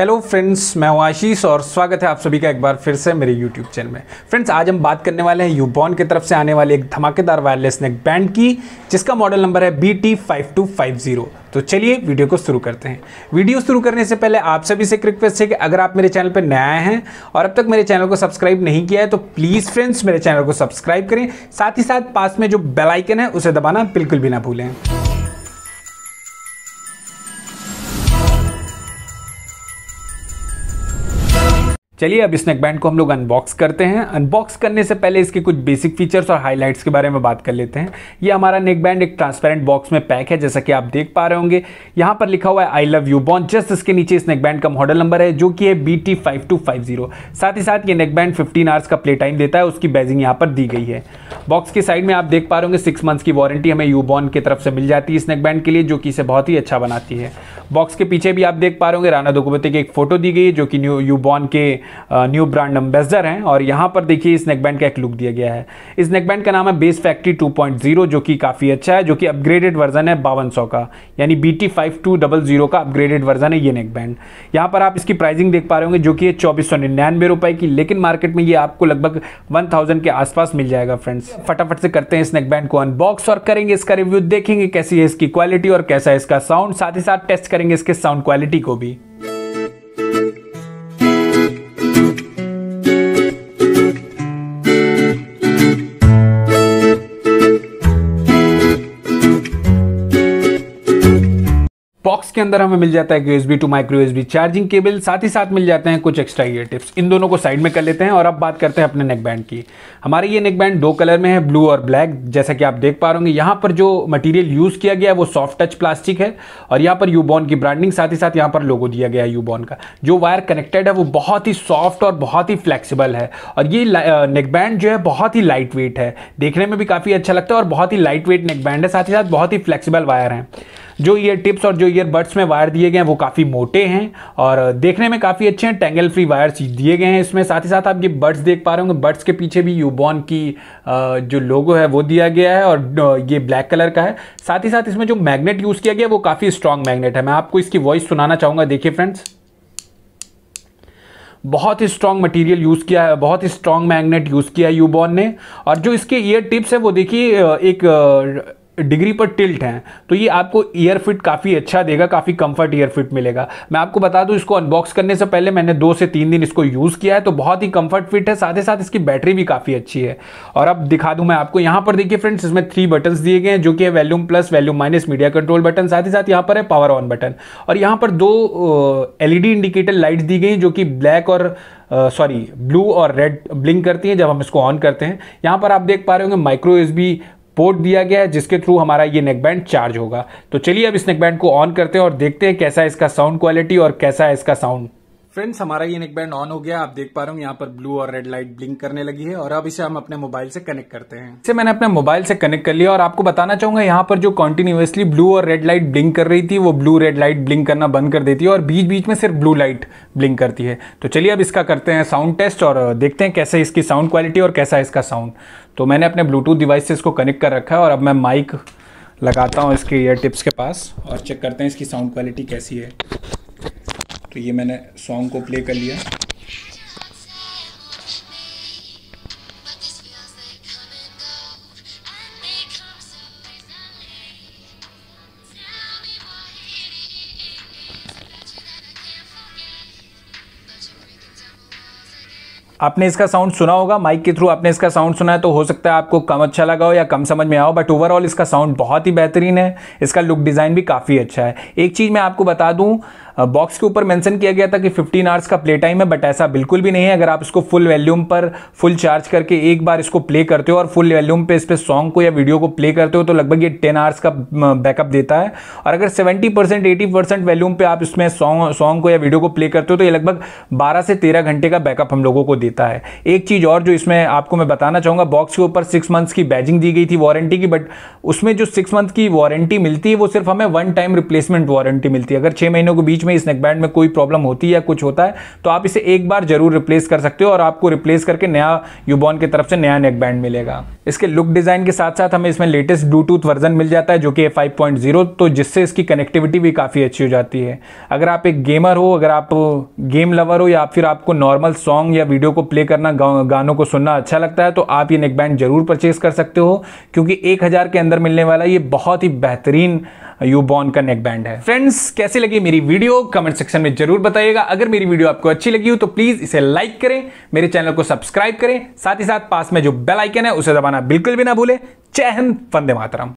hello friends मैं हूँ आशीष और स्वागत है आप सभी का एक बार फिर से मेरे यूट्यूब चैनल में फ्रेंड्स आज हम बात करने वाले हैं यूबॉन की तरफ से आने वाले एक धमाकेदार वायरलेस नेक बैंड की जिसका मॉडल नंबर है B T five two five zero तो चलिए वीडियो को शुरू करते हैं वीडियो शुरू करने से पहले आप सभी से एक रिक्वेस्ट है कि अगर आप मेरे चैनल पर नए आए हैं और अब तक मेरे चैनल को सब्सक्राइब नहीं किया है तो प्लीज़ फ्रेंड्स मेरे चैनल को सब्सक्राइब करें साथ ही साथ पास में जो बेलाइकन है उसे दबाना बिल्कुल भी ना भूलें चलिए अब स्नैक बैंड को हम लोग अनबॉक्स करते हैं अनबॉक्स करने से पहले इसके कुछ बेसिक फीचर्स और हाईलाइट्स के बारे में बात कर लेते हैं ये हमारा नेक बैंड एक ट्रांसपेरेंट बॉक्स में पैक है जैसा कि आप देख पा रहे होंगे यहाँ पर लिखा हुआ है I love U Bond just इसके नीचे इस नेक बैंड का मॉडल नंबर है जो कि है B T five two five zero साथ ही साथ ये नेक बैंड फिफ्टीन आवर्स का प्ले टाइम देता है उसकी बैजिंग यहाँ पर दी गई है बॉक्स की साइड में आप देख पा रहे होंगे सिक्स मंथ्स की वारंटी हमें यू बॉन्ड की तरफ से मिल जाती है इस बैंड के लिए जो कि इसे बहुत ही अच्छा बनाती है बॉक्स के पीछे भी आप देख पा रहे होंगे राना दुगुबते की एक फोटो दी गई है जो कि न्यू यू बॉन्ड के न्यू ब्रांड एम्बेसडर हैं और यहाँ पर देखिए इस नेकबैंड का एक लुक दिया गया है इस नेकबैंड का नाम है बेस फैक्ट्री 2.0 जो कि काफ़ी अच्छा है जो कि अपग्रेडेड वर्जन है बावन का यानी बी टी का अपग्रेडेड वर्जन है ये नेकबैंड यहाँ पर आप इसकी प्राइसिंग देख पा रहे होंगे जो कि चौबीस सौ निन्यानवे रुपए की लेकिन मार्केट में ये आपको लगभग वन थाउजेंड के आसपास मिल जाएगा फ्रेंड्स फटाफट से करते हैं इस नेकबैंड को अनबॉक्स और करेंगे इसका रिव्यू देखेंगे कैसी है इसकी क्वालिटी और कैसा है इसका साउंड साथ ही साथ टेस्ट करेंगे इसके साउंड क्वालिटी को भी बॉक्स के अंदर हमें मिल जाता है B two micro USB charging cable साथ ही साथ मिल जाते हैं कुछ एक्स्ट्रा ईयर टिप्स इन दोनों को साइड में कर लेते हैं और अब बात करते हैं अपने नेक बैंड की हमारे ये नेक बैंड दो कलर में है ब्लू और ब्लैक जैसा कि आप देख पा रहे यहाँ पर जो मटीरियल यूज़ किया गया है वो सॉफ्ट टच प्लास्टिक है और यहाँ पर यूबॉन की ब्रांडिंग साथ ही साथ यहाँ पर लोगो दिया गया है यूबॉन का जो वायर कनेक्टेड है वो बहुत ही सॉफ्ट और बहुत ही फ्लेक्सीबल है और ये नेक बैंड जो है बहुत ही लाइट वेट है देखने में भी काफ़ी अच्छा लगता है और बहुत ही लाइट वेट नेक बैंड है साथ ही साथ बहुत ही फ्लेक्सीबल वायर है जो ईयर टिप्स और जो ईयर बड्स में वायर दिए गए हैं वो काफ़ी मोटे हैं और देखने में काफ़ी अच्छे हैं टेंगल फ्री वायर्स दिए गए हैं इसमें साथ ही साथ आप ये बड्स देख पा रहे होंगे बड्स के पीछे भी यूबॉन की जो लोगो है वो दिया गया है और ये ब्लैक कलर का है साथ ही साथ इसमें जो मैगनेट यूज़ किया गया वो काफ़ी स्ट्रॉन्ग मैगनेट है मैं आपको इसकी वॉइस सुनाना चाहूँगा देखिए फ्रेंड्स बहुत ही स्ट्रॉन्ग मटेरियल यूज़ किया है बहुत ही स्ट्रॉन्ग मैग्नेट यूज़ किया है यूबॉन ने और जो इसके ईयर टिप्स है वो देखिए एक डिग्री पर टिल्ट हैं तो ये आपको ईयर फिट काफ़ी अच्छा देगा काफ़ी कंफर्ट ईयर फिट मिलेगा मैं आपको बता दूं इसको अनबॉक्स करने से पहले मैंने दो से तीन दिन इसको यूज़ किया है तो बहुत ही कंफर्ट फिट है साथ ही साथ इसकी बैटरी भी काफ़ी अच्छी है और अब दिखा दूं मैं आपको यहाँ पर देखिए फ्रेंड्स इसमें थ्री बटन्स दिए गए हैं जो कि है volume plus volume minus media control button साथ ही साथ यहाँ पर है पावर ऑन बटन और यहाँ पर दो एलईडी इंडिकेटर लाइट्स दी गई जो कि ब्लैक और सॉरी ब्लू और रेड ब्लिंक करती हैं जब हम इसको ऑन करते हैं यहाँ पर आप देख पा रहे होंगे माइक्रो एस पोर्ट दिया गया है जिसके थ्रू हमारा ये नेकबैंड चार्ज होगा तो चलिए अब इस नेकबैंड को ऑन करते हैं और देखते हैं कैसा इसका साउंड क्वालिटी और कैसा है इसका साउंड फ्रेंड्स हमारा ये नेक बैंड ऑन हो गया आप देख पा रहे हो यहाँ पर ब्लू और रेड लाइट ब्लिंक करने लगी है और अब इसे हम अपने मोबाइल से कनेक्ट करते हैं इसे मैंने अपने मोबाइल से कनेक्ट कर लिया और आपको बताना चाहूंगा यहाँ पर जो कॉन्टिन्यूसली ब्लू और रेड लाइट ब्लिंक कर रही थी वो ब्लू रेड लाइट ब्लिंक करना बंद कर देती है और बीच बीच में सिर्फ ब्लू लाइट ब्लिंक करती है तो चलिए अब इसका करते हैं साउंड टेस्ट और देखते हैं कैसे इसकी साउंड क्वालिटी और कैसा है इसका साउंड तो मैंने अपने ब्लूटूथ डिवाइस से इसको कनेक्ट कर रखा है और अब मैं माइक लगाता हूँ इसके ईयर टिप्स के पास और चेक करते हैं इसकी साउंड क्वालिटी कैसी है तो ये मैंने सॉन्ग को प्ले कर लिया आपने इसका साउंड सुना होगा माइक के थ्रू आपने इसका साउंड सुना है तो हो सकता है आपको कम अच्छा लगा हो या कम समझ में आओ बट ओवरऑल इसका साउंड बहुत ही बेहतरीन है इसका लुक डिज़ाइन भी काफ़ी अच्छा है एक चीज़ मैं आपको बता दूं बॉक्स के ऊपर मेंशन किया गया था कि 15 आवर्स का प्ले टाइम है बट ऐसा बिल्कुल भी नहीं है अगर आप इसको फुल वॉल्यूम पर फुल चार्ज करके एक बार इसको प्ले करते हो और फुल वॉल्यूम पे इस पर सॉन्ग को या वीडियो को प्ले करते हो तो लगभग ये 10 आवर्स का बैकअप देता है और अगर 70 परसेंट एटी परसेंट वॉल्यूम पर आप इसमें सॉन्ग सॉन्ग को या वीडियो को प्ले करते हो तो ये लगभग बारह से तेरह घंटे का बैकअप हम लोगों को देता है एक चीज़ और जो इसमें आपको मैं बताना चाहूँगा बॉक्स के ऊपर सिक्स मंथ्स की बैजिंग दी गई थी वारंटी की बट उसमें जो सिक्स मंथ की वारंटी मिलती है वो सिर्फ हमें वन टाइम रिप्लेसमेंट वारंटी मिलती है अगर छः महीनों के बीच में में इस नेकबैंड में कोई प्रॉब्लम होती है कुछ होता है तो आप इसे एक बार जरूर रिप्लेस कर सकते हो और आपको रिप्लेस करके नया यूबॉर्न की तरफ से नया नेकबैंड मिलेगा इसके लुक डिज़ाइन के साथ साथ हमें इसमें लेटेस्ट ब्लूटूथ वर्जन मिल जाता है जो कि फाइव पॉइंट जीरो तो जिससे इसकी कनेक्टिविटी भी काफ़ी अच्छी हो जाती है अगर आप एक गेमर हो अगर आप गेम लवर हो या फिर आपको नॉर्मल सॉन्ग या वीडियो को प्ले करना गानों को सुनना अच्छा लगता है तो आप ये नेकबैंड जरूर परचेज कर सकते हो क्योंकि एक हज़ार के अंदर मिलने वाला ये बहुत ही बेहतरीन यूबॉर्न का नेक बैंड है फ्रेंड्स कैसे लगी मेरी वीडियो कमेंट सेक्शन में जरूर बताइएगा अगर मेरी वीडियो आपको अच्छी लगी हो तो प्लीज इसे लाइक करें मेरे चैनल को सब्सक्राइब करें साथ ही साथ पास में जो बेल आइकन है उसे दबाना बिल्कुल भी ना भूले चय हिंद वंदे मातरम